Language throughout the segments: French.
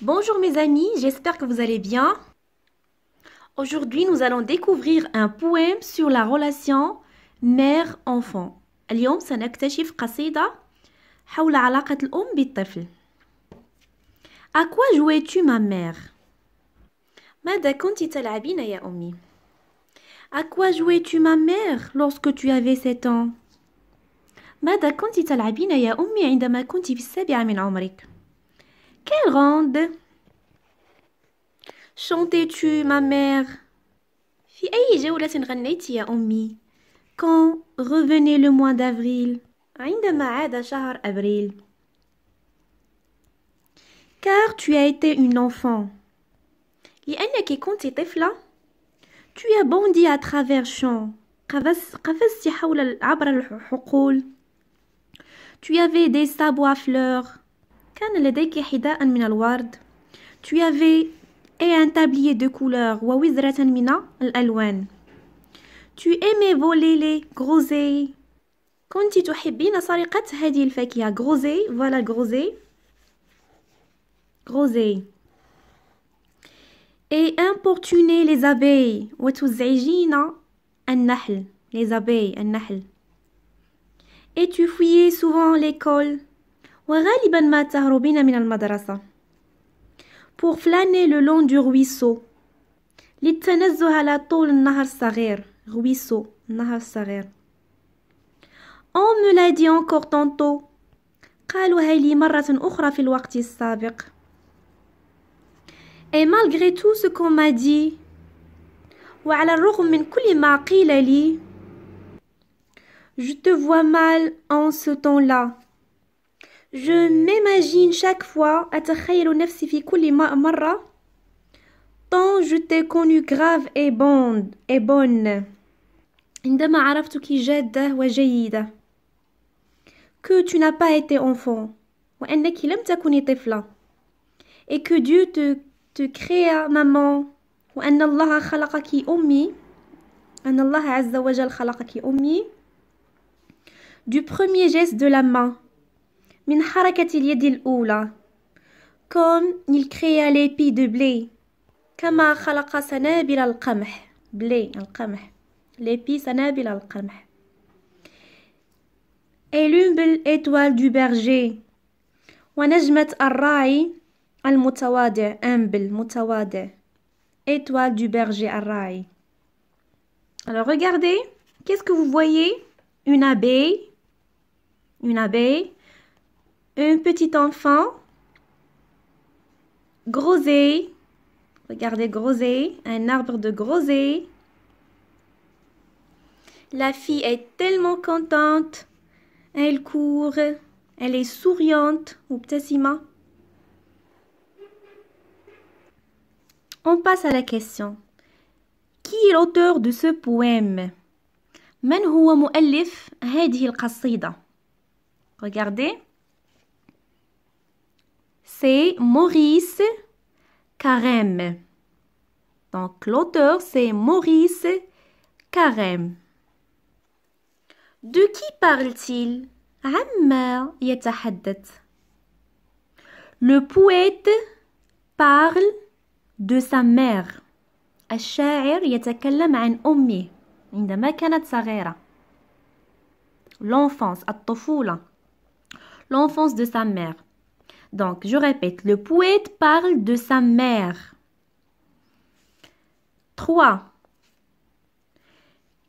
Bonjour mes amis, j'espère que vous allez bien. Aujourd'hui, nous allons découvrir un poème sur la relation mère-enfant. اليوم سنكتشف قصيدة حول علاقة الأم بالطفل. À quoi jouais-tu ma mère ماذا كنت تلعبين يا À quoi jouais-tu ma mère lorsque tu avais 7 ans ماذا كنت تلعبين يا عندما كنت في من عمرك quelle ronde chantais-tu, ma mère Hey, j'ai oublié de chanter, ya ommi. Quand revenait le mois d'avril عندما عاد شهر avril Car tu as été une enfant. qui compte كنت طفلة. Tu as bondi à travers champs. قفزت حول عبر الحقول. Tu avais des sabots à fleurs. كان لديك حذاء من الورد tu avais et un tablier de couleurs ووزرة من الألوان tu aimais voler les groseilles كنت تحبين سرقة هذه الفاكهة groseilles. voilà groseilles. Groseilles. et importuner les abeilles وتزعجين النحل les abeilles النحل et tu fuyais souvent l'école وغالبا ما تهربين من المدرسة. pour flâner le long du ruisseau للتنزه على طول النهر الصغير ruisseau النهر الصغير on me l'a dit encore tantôt قالوها لي مرة أخرى في الوقت السابق et malgré tout ce qu'on m'a dit وعلى الرغم من كل ما قيل لي je te vois mal en ce temps-là je m'imagine chaque fois à te relier non si vous marra, tant je t'ai connu grave et bonne, et bonne, une marra qui j'ai que tu n'as pas été enfant, ou un nèke qui aime sa flan, et que dieu te te crée maman, ou un allah ala hakalakaki omi, un allah ala has zawaïl hakalakaki omi du premier geste de la main. من حركة اليد الأولى كوم نيل كريا بي دو بلي كما خلق سنابل القمح بلي القمح لي بي سنابل القمح ايلوم ايتوال دو برجي ونجمة الراعي المتواضع أمبل متواضع ايتوال دو بيرجي الراعي Alors regardez, qu'est-ce que vous voyez Une abeille, une abeille, Un petit enfant. Groseille. Regardez groseille. Un arbre de groseille. La fille est tellement contente. Elle court. Elle est souriante. Ou On passe à la question. Qui est l'auteur de ce poème من هو مؤلف هذه القصيدة؟ Regardez c'est Maurice Carême. Donc l'auteur, c'est Maurice Carême. De qui parle-t-il Le poète parle de sa mère. L'enfance, l'enfance de sa mère. Donc, je répète, le poète parle de sa mère. 3.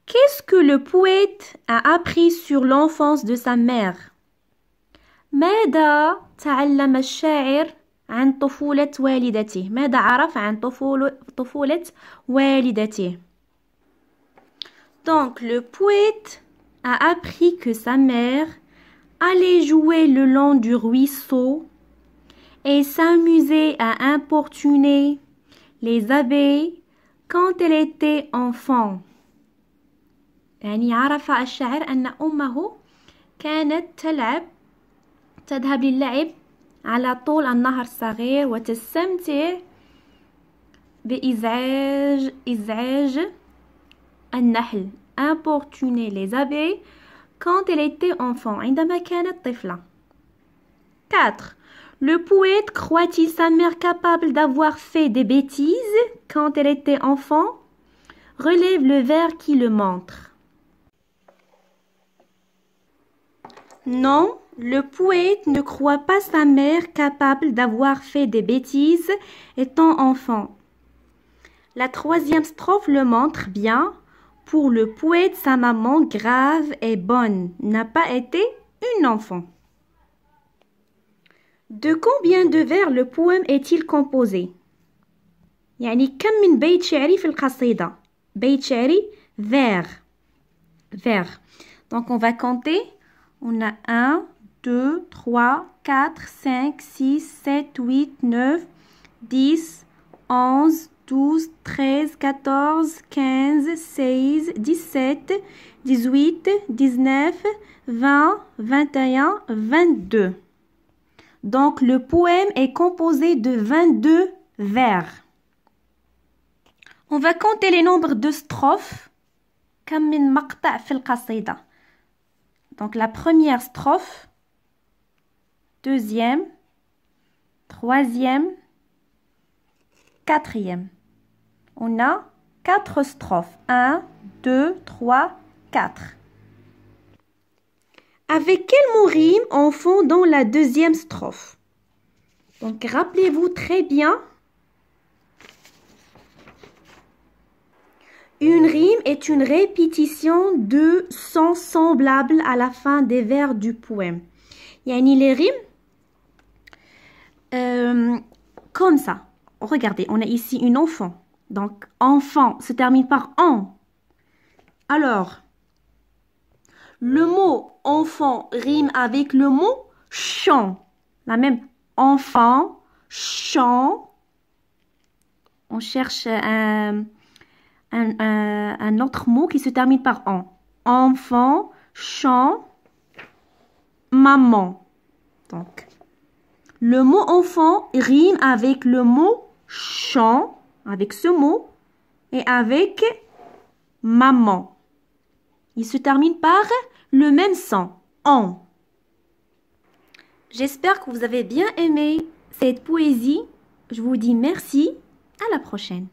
Qu'est-ce que le poète a appris sur l'enfance de sa mère تعلم الشاعر عن طفولة والدته عرف عن Donc le poète a appris que sa mère allait jouer le long du ruisseau et s'amusait à importuner les abeilles quand elle était enfant. يعني عرف الشاعر أن أمه كانت تلعب تذهب للعب على طول النهر الصغير وتستمتع بإزعاج إزعاج النحل importuner les abeilles quand elle était enfant عندما كانت طفلة 4 le poète croit-il sa mère capable d'avoir fait des bêtises quand elle était enfant Relève le verre qui le montre. Non, le poète ne croit pas sa mère capable d'avoir fait des bêtises étant enfant. La troisième strophe le montre bien. Pour le poète, sa maman grave et bonne n'a pas été une enfant. De combien de vers le poème est-il composé يعني كم من بيت شعري في القصيدة بيت شعري vers vers donc on va compter on a 1 2 3 4 5 6 7 8 9 10 11 12 13 14 15 16 17 18 19 20 21 22 donc le poème est composé de 22 vers. On va compter les nombres de strophes. Donc la première strophe, deuxième, troisième, quatrième. On a quatre strophes. Un, deux, trois, quatre. Avec quel mot rime on fond dans la deuxième strophe Donc rappelez-vous très bien. Une rime est une répétition de sons semblables à la fin des vers du poème. Yani les rimes, euh, comme ça. Regardez, on a ici une enfant. Donc, enfant se termine par en. Alors, le mot enfant rime avec le mot chant. La même enfant, chant. On cherche un, autre mot qui se termine par en. Enfant, chant, maman. Donc, le mot enfant rime avec le mot chant, avec ce mot, et avec maman il se termine par le même son, en. J'espère que vous avez bien aimé cette poésie. Je vous dis merci. À la prochaine.